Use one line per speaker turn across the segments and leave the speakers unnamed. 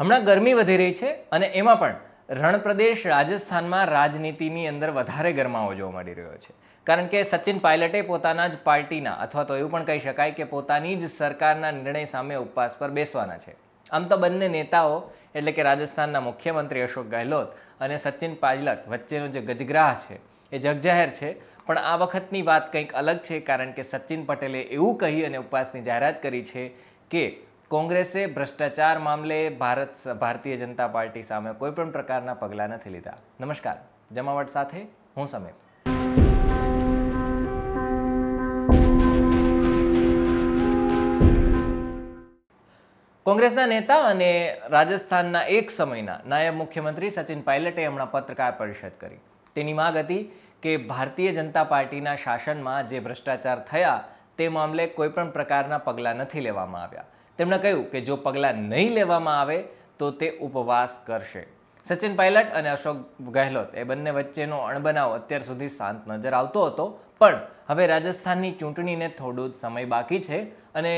હમણાં ગરમી વધી રહી છે અને એમાં પણ રણપ્રદેશ રાજસ્થાનમાં રાજનીતિની અંદર વધારે ગરમાવો જોવા મળી રહ્યો છે કારણ કે સચિન પાયલટે પોતાના જ પાર્ટીના અથવા તો એવું પણ કહી શકાય કે પોતાની જ સરકારના નિર્ણય સામે ઉપવાસ પર બેસવાના છે આમ તો બંને નેતાઓ એટલે કે રાજસ્થાનના મુખ્યમંત્રી અશોક ગહેલોત અને સચિન પાયલટ વચ્ચેનો જે ગજગ્રાહ છે એ જગજાહેર છે પણ આ વખતની વાત કંઈક અલગ છે કારણ કે સચિન પટેલે એવું કહી અને ઉપવાસની જાહેરાત કરી છે કે કોંગ્રેસે ભ્રષ્ટાચાર મામલે ભારત ભારતીય જનતા પાર્ટી સામે કોઈપણ પ્રકારના પગલાં નથી લીધા નમસ્કાર જમાવટ સાથે હું સમય કોંગ્રેસના નેતા અને રાજસ્થાનના એક સમયના નાયબ મુખ્યમંત્રી સચિન પાયલટે હમણાં પત્રકાર પરિષદ કરી તેની માંગ હતી કે ભારતીય જનતા પાર્ટીના શાસનમાં જે ભ્રષ્ટાચાર થયા તે મામલે કોઈપણ પ્રકારના પગલાં નથી લેવામાં આવ્યા તેમણે કહ્યું કે જો પગલાં નહીં લેવામાં આવે તો તે ઉપવાસ કરશે સચિન પાયલટ અને અશોક ગહેલોત એ બંને વચ્ચેનો અણબનાવ અત્યાર સુધી શાંત નજર આવતો હતો પણ હવે રાજસ્થાનની ચૂંટણીને થોડો જ સમય બાકી છે અને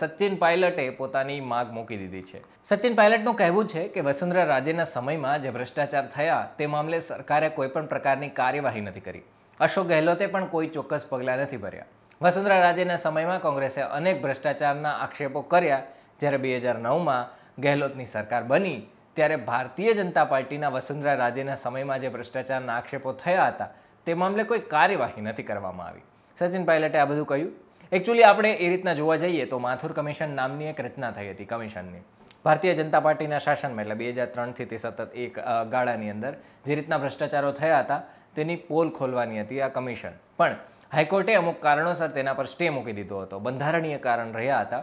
સચિન પાયલટે પોતાની માગ મૂકી દીધી છે સચિન પાયલટનું કહેવું છે કે વસુંધરા રાજેના સમયમાં જે ભ્રષ્ટાચાર થયા તે મામલે સરકારે કોઈપણ પ્રકારની કાર્યવાહી નથી કરી અશોક ગહેલોતે પણ કોઈ ચોક્કસ પગલાં નથી ભર્યા વસુંધરા રાજેના સમયમાં કોંગ્રેસે અનેક ભ્રષ્ટાચારના આક્ષેપો કર્યા જ્યારે બે હજાર નવમાં ગેહલોતની સરકાર બની ત્યારે ભારતીય જનતા પાર્ટીના વસુંધરા રાજેના સમયમાં જે ભ્રષ્ટાચારના આક્ષેપો થયા હતા તે મામલે કોઈ કાર્યવાહી નથી કરવામાં આવી સચિન પાયલટે આ બધું કહ્યું એકચ્યુઅલી આપણે એ રીતના જોવા જઈએ તો માથુર કમિશન નામની એક રચના થઈ હતી કમિશનની ભારતીય જનતા પાર્ટીના શાસનમાં એટલે બે હજાર ત્રણથી તે સતત એક ગાળાની અંદર જે રીતના ભ્રષ્ટાચારો થયા હતા તેની પોલ ખોલવાની હતી આ કમિશન પણ હાઈકોર્ટે અમુક કારણોસર તેના પર સ્ટે મૂકી દીધો હતો બંધારણીય કારણ રહ્યા હતા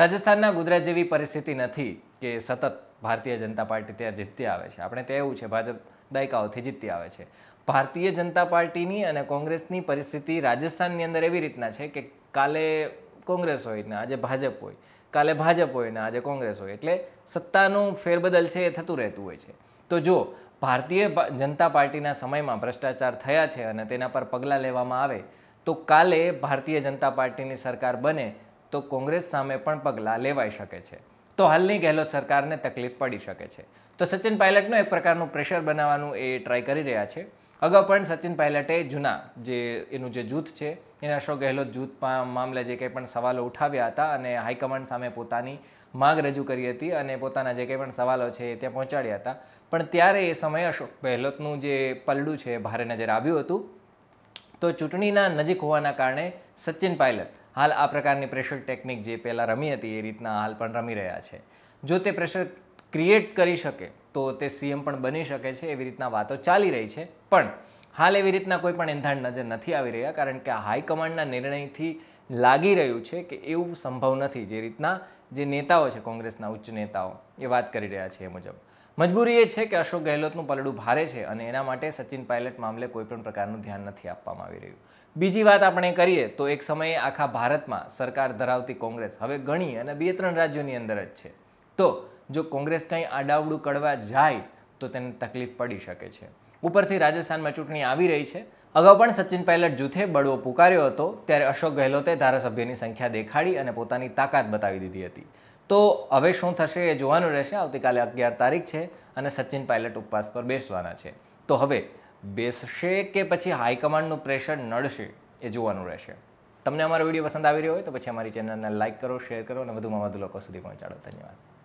રાજસ્થાનના ગુજરાત જેવી પરિસ્થિતિ નથી કે સતત ભારતીય જનતા પાર્ટી ત્યાં જીતતી આવે છે આપણે તે એવું છે ભાજપ દાયકાઓથી જીતતી આવે છે ભારતીય જનતા પાર્ટીની અને કોંગ્રેસની પરિસ્થિતિ રાજસ્થાનની અંદર એવી રીતના છે કે કાલે કોંગ્રેસ હોય ને આજે ભાજપ હોય કાલે ભાજપ હોય ને આજે કોંગ્રેસ હોય એટલે સત્તાનું ફેરબદલ છે એ થતું રહેતું હોય છે તો જો ભારતીય જનતા પાર્ટીના સમયમાં ભ્રષ્ટાચાર થયા છે અને તેના પર પગલાં લેવામાં આવે તો કાલે ભારતીય જનતા પાર્ટીની સરકાર બને તો કોંગ્રેસ સામે પણ પગલાં લેવાઈ શકે છે તો હાલની ગેહલોત સરકારને તકલીફ પડી શકે છે તો સચિન પાયલટનો એક પ્રકારનું પ્રેશર બનાવવાનું એ ટ્રાય કરી રહ્યા છે અગાઉ પણ સચિન પાયલટે જૂના જે એનું જે જૂથ છે એને અશોક ગેહલોત જૂથ મામલે જે કંઈ પણ સવાલો ઉઠાવ્યા હતા અને હાઈકમાન્ડ સામે પોતાની માગ રજૂ કરી હતી અને પોતાના જે કંઈ પણ સવાલો છે ત્યાં પહોંચાડ્યા હતા પણ ત્યારે એ સમયે અશોક ગેહલોતનું જે પલડું છે ભારે નજર આવ્યું હતું તો ચૂંટણીના નજીક હોવાના કારણે સચિન પાયલટ હાલ આ પ્રકારની પ્રેશર ટેકનિક જે પહેલાં રમી હતી એ રીતના હાલ પણ રમી રહ્યા છે જો તે પ્રેશર ક્રિએટ કરી શકે તો તે સીએમ પણ બની શકે છે એવી રીતના વાતો ચાલી રહી છે પણ હાલ એવી રીતના કોઈ પણ એંધાણ નજર નથી આવી રહ્યા કારણ કે હાઈકમાન્ડના નિર્ણયથી લાગી રહ્યું છે કે એવું સંભવ નથી જે રીતના જે નેતાઓ છે કોંગ્રેસના ઉચ્ચ નેતાઓ એ વાત કરી રહ્યા છે એ મુજબ મજબૂરી એ છે કે અશોક ગહેલોતનું પલડું ભારે છે અને એના માટે સચિન પાયલટ મામલે કોઈપણ પ્રકારનું ધ્યાન નથી આપવામાં આવી રહ્યું બીજી વાત આપણે કરીએ તો એક સમયે આખા ભારતમાં સરકાર ધરાવતી કોંગ્રેસ હવે ગણી અને બે ત્રણ રાજ્યોની અંદર જ છે તો જો કોંગ્રેસ કંઈ આડાવડું કડવા જાય તો તેને તકલીફ પડી શકે છે ઉપરથી રાજસ્થાનમાં ચૂંટણી આવી રહી છે અગાઉ પણ સચિન પાયલટ જૂથે બળવો પુકાર્યો હતો ત્યારે અશોક ગહેલોતે ધારાસભ્યની સંખ્યા દેખાડી અને પોતાની તાકાત બતાવી દીધી હતી તો હવે શું થશે એ જોવાનું રહેશે આવતીકાલે અગિયાર તારીખ છે અને સચિન પાયલટ ઉપવાસ પર બેસવાના છે તો હવે બેસશે કે પછી હાઈકમાન્ડનું પ્રેશર નડશે એ જોવાનું રહેશે તમને અમારો વિડીયો પસંદ આવી રહ્યો હોય તો પછી અમારી ચેનલને લાઇક કરો શેર કરો અને વધુમાં વધુ લોકો સુધી પહોંચાડો ધન્યવાદ